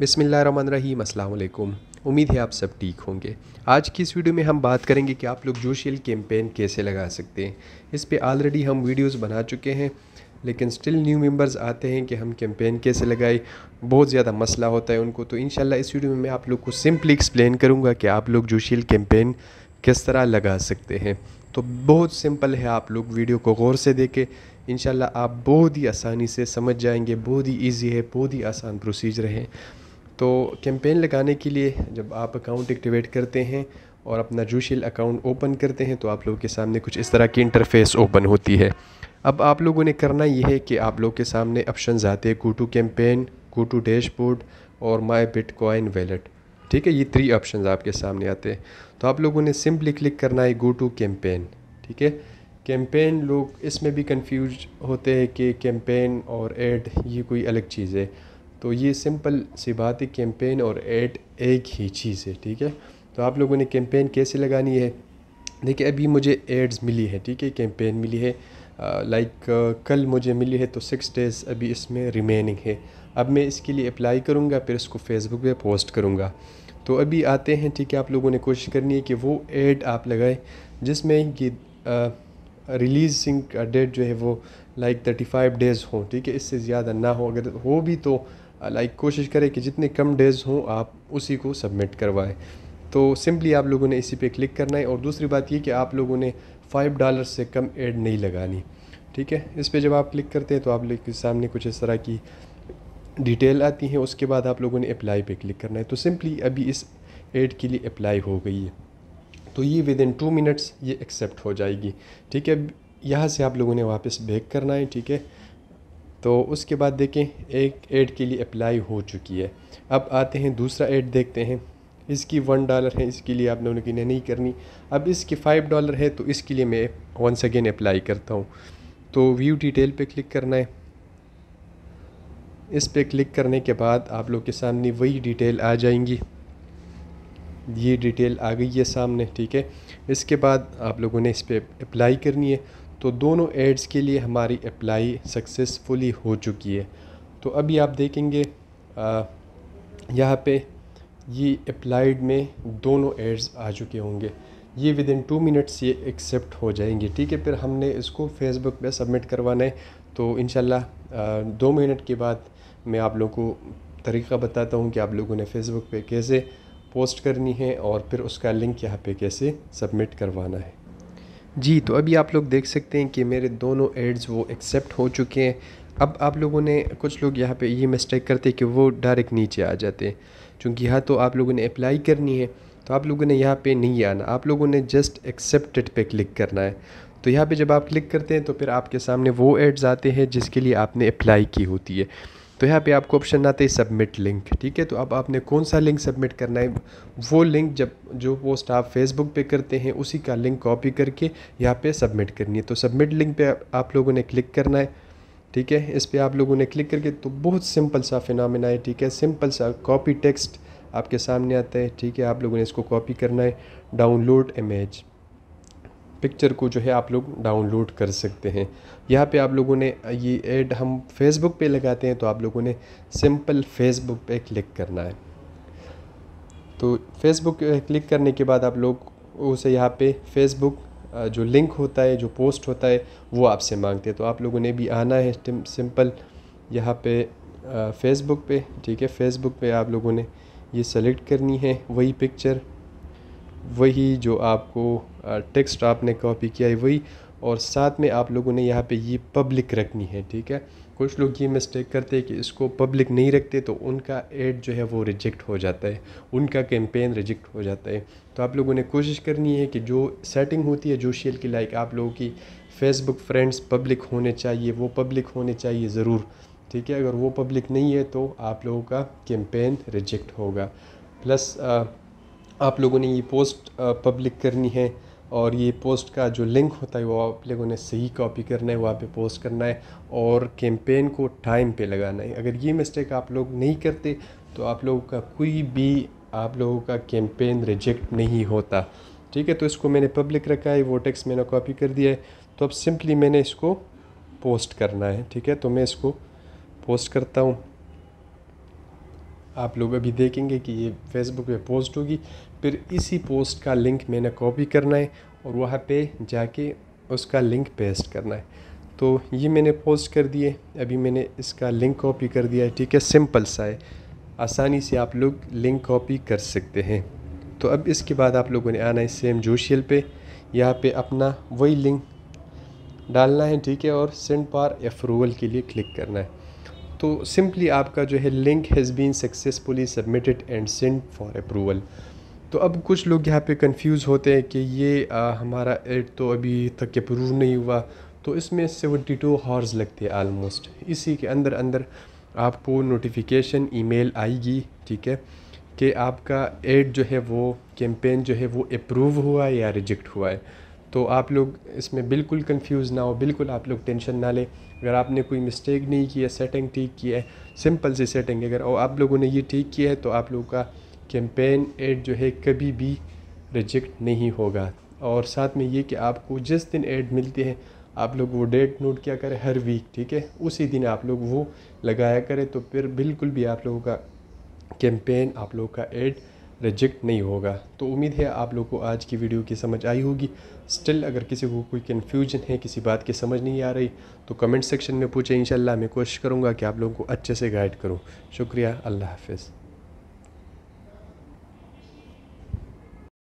बिसमीम अल्लाम उम्मीद है आप सब ठीक होंगे आज की इस वीडियो में हम बात करेंगे कि आप लोग जोशियल कैंपेन कैसे लगा सकते हैं इस पर ऑलरेडी हम वीडियोस बना चुके हैं लेकिन स्टिल न्यू मेंबर्स आते हैं कि हम कैंपेन कैसे लगाए बहुत ज़्यादा मसला होता है उनको तो इन इस वीडियो में मैं आप लोग को सिंपली एक्सप्लेन करूँगा कि आप लोग जोशियल कैंपेन किस तरह लगा सकते हैं तो बहुत सिंपल है आप लोग वीडियो को गौर से देखें इनशाला आप बहुत ही आसानी से समझ जाएंगे बहुत ही ईजी है बहुत ही आसान प्रोसीजर है तो कैंपेन लगाने के लिए जब आप अकाउंट एक्टिवेट करते हैं और अपना जूशील अकाउंट ओपन करते हैं तो आप लोगों के सामने कुछ इस तरह की इंटरफेस ओपन होती है अब आप लोगों ने करना यह है कि आप लोग के सामने ऑप्शन आते हैं go to campaign go to dashboard और माई बिट कोइन वैलेट ठीक है ये थ्री ऑप्शन आपके सामने आते हैं तो आप लोगों ने सिंपली क्लिक करना है गो टू कैंपेन ठीक है कैंपेन लोग इसमें भी कंफ्यूज होते हैं कि कैंपेन और एड ये कोई अलग चीज़ है तो ये सिंपल सी बात है कैंपेन और एड एक ही चीज़ है ठीक है तो आप लोगों ने कैंपेन कैसे लगानी है देखिए अभी मुझे एड्स मिली है ठीक है कैंपेन मिली है लाइक कल मुझे मिली है तो सिक्स डेज़ अभी इसमें रिमेनिंग है अब मैं इसके लिए अप्लाई करूँगा फिर इसको फेसबुक पे पोस्ट करूँगा तो अभी आते हैं ठीक है आप लोगों ने कोशिश करनी है कि वो एड आप लगाएं जिसमें कि रिलीजिंग डेट जो है वो लाइक थर्टी फाइव डेज़ हो ठीक है इससे ज़्यादा ना हो अगर हो भी तो लाइक कोशिश करें कि जितने कम डेज़ हों आप उसी को सबमिट करवाएं तो सिंपली आप लोगों ने इसी पे क्लिक करना है और दूसरी बात ये कि आप लोगों ने फ़ाइव डॉलर से कम एड नहीं लगानी ठीक है इस पर जब आप क्लिक करते हैं तो आप लोग के सामने कुछ इस तरह की डिटेल आती है उसके बाद आप लोगों ने अप्लाई पे क्लिक करना है तो सिंपली अभी इस एड के लिए अप्लाई हो गई है तो ये विद इन टू मिनट्स ये एक्सेप्ट हो जाएगी ठीक है यहाँ से आप लोगों ने वापस बैक करना है ठीक है तो उसके बाद देखें एक ऐड के लिए अप्लाई हो चुकी है अब आते हैं दूसरा ऐड देखते हैं इसकी वन डॉलर है इसके लिए आप लोगों नहीं करनी अब इसकी फ़ाइव डॉलर है तो इसके लिए मैं वंस अगेन अप्लाई करता हूँ तो व्यू डिटेल पे क्लिक करना है इस पे क्लिक करने के बाद आप लोग के सामने वही डिटेल आ जाएंगी ये डिटेल आ गई है सामने ठीक है इसके बाद आप लोगों ने इस पर अप्लाई करनी है तो दोनों एड्स के लिए हमारी अप्लाई सक्सेसफुली हो चुकी है तो अभी आप देखेंगे यहाँ पे ये अप्लाइड में दोनों एड्स आ चुके होंगे ये विद इन टू मिनट्स ये एक्सेप्ट हो जाएंगे ठीक है फिर हमने इसको फेसबुक पे सबमिट करवाना है तो इन दो मिनट के बाद मैं आप लोगों को तरीका बताता हूँ कि आप लोगों ने फेसबुक पे कैसे पोस्ट करनी है और फिर उसका लिंक यहाँ पे कैसे सबमिट करवाना है जी तो अभी आप लोग देख सकते हैं कि मेरे दोनों एड्स वो एक्सेप्ट हो चुके हैं अब आप लोगों ने कुछ लोग यहाँ पे ये मिस्टेक करते हैं कि वो डायरेक्ट नीचे आ जाते हैं चूँकि यहाँ तो आप लोगों ने अप्लाई करनी है तो आप लोगों ने यहाँ पे नहीं आना आप लोगों ने जस्ट एक्सेप्टेड पे क्लिक करना है तो यहाँ पे जब आप क्लिक करते हैं तो फिर आपके सामने वो एड्स आते हैं जिसके लिए आपने अप्लाई की होती है तो यहाँ पे आपको ऑप्शन आते हैं सबमिट लिंक ठीक है तो अब आपने कौन सा लिंक सबमिट करना है वो लिंक जब जो पोस्ट आप फेसबुक पे करते हैं उसी का लिंक कॉपी करके यहाँ पे सबमिट करनी है तो सबमिट लिंक पे आप लोगों ने क्लिक करना है ठीक है इस पर आप लोगों ने क्लिक करके तो बहुत सिंपल सा फिनमिना है ठीक है सिंपल सा कॉपी टेक्स्ट आपके सामने आता है ठीक है आप लोगों ने इसको कॉपी करना है डाउनलोड इमेज पिक्चर को जो है आप लोग डाउनलोड कर सकते हैं यहाँ पे आप लोगों ने ये ऐड हम फेसबुक पे लगाते हैं तो आप लोगों ने सिंपल फेसबुक पे क्लिक करना है तो फेसबुक क्लिक करने के बाद आप लोग उसे यहाँ पे फेसबुक जो लिंक होता है जो पोस्ट होता है वो आपसे मांगते हैं तो आप लोगों ने भी आना है सिंपल यहाँ पे फेसबुक पे ठीक है फेसबुक पे आप लोगों ने ये सेलेक्ट करनी है वही पिक्चर वही जो आपको टेक्स्ट आपने कॉपी किया है वही और साथ में आप लोगों ने यहाँ पे ये पब्लिक रखनी है ठीक है कुछ लोग ये मिस्टेक करते हैं कि इसको पब्लिक नहीं रखते तो उनका एड जो है वो रिजेक्ट हो जाता है उनका कैंपेन रिजेक्ट हो जाता है तो आप लोगों ने कोशिश करनी है कि जो सेटिंग होती है जोशियल की लाइक आप लोगों की फेसबुक फ्रेंड्स पब्लिक होने चाहिए वो पब्लिक होने चाहिए ज़रूर ठीक है अगर वो पब्लिक नहीं है तो आप लोगों का कैंपेन रिजेक्ट होगा प्लस आप लोगों ने ये पोस्ट पब्लिक करनी है और ये पोस्ट का जो लिंक होता है वो आप लोगों ने सही कॉपी करना है वहाँ पे पोस्ट करना है और कैंपेन को टाइम पे लगाना है अगर ये मिस्टेक आप लोग नहीं करते तो आप लोगों का कोई भी आप लोगों का कैंपेन रिजेक्ट नहीं होता ठीक है तो इसको मैंने पब्लिक रखा है वो टेक्स मैंने कॉपी कर दिया है तो अब सिंपली मैंने इसको पोस्ट करना है ठीक है तो मैं इसको पोस्ट करता हूँ आप लोग अभी देखेंगे कि ये फेसबुक पे पोस्ट होगी फिर इसी पोस्ट का लिंक मैंने कॉपी करना है और वहाँ पे जाके उसका लिंक पेस्ट करना है तो ये मैंने पोस्ट कर दिए अभी मैंने इसका लिंक कॉपी कर दिया है ठीक है सिंपल सा है आसानी से आप लोग लिंक कॉपी कर सकते हैं तो अब इसके बाद आप लोगों ने आना है सेम जोशियल पे यहाँ पे अपना वही लिंक डालना है ठीक है और सेंड पार अप्रूवल के लिए क्लिक करना है तो सिंपली आपका जो है link has been successfully submitted and send for approval तो अब कुछ लोग यहाँ पे कंफ्यूज होते हैं कि ये आ, हमारा एड तो अभी तक अप्रूव नहीं हुआ तो इसमें सेवेंटी टू हॉर्स लगते हैं आलमोस्ट इसी के अंदर अंदर आपको नोटिफिकेशन ईमेल आएगी ठीक है कि आपका एड जो है वो कैंपेन जो है वो अप्रूव हुआ है या रिजेक्ट हुआ है तो आप लोग इसमें बिल्कुल कंफ्यूज ना हो बिल्कुल आप लोग टेंशन ना लें अगर आपने कोई मिस्टेक नहीं किया सेटिंग ठीक किया है सिंपल सी सेटिंग अगर और आप लोगों ने ये ठीक किया है तो आप लोगों का कैंपेन एड जो है कभी भी रिजेक्ट नहीं होगा और साथ में ये कि आपको जिस दिन ऐड मिलती है आप लोग वो डेट नोट किया करें हर वीक ठीक है उसी दिन आप लोग वो लगाया करें तो फिर बिल्कुल भी आप लोगों का कैंपेन आप लोगों का ऐड रिजेक्ट नहीं होगा तो उम्मीद है आप लोग को आज की वीडियो की समझ आई होगी स्टिल अगर किसी को कोई कन्फ्यूजन है किसी बात की समझ नहीं आ रही तो कमेंट सेक्शन में पूछें इंशाल्लाह मैं कोशिश करूँगा कि आप लोगों को अच्छे से गाइड करूँ शुक्रिया अल्लाह हाफिज़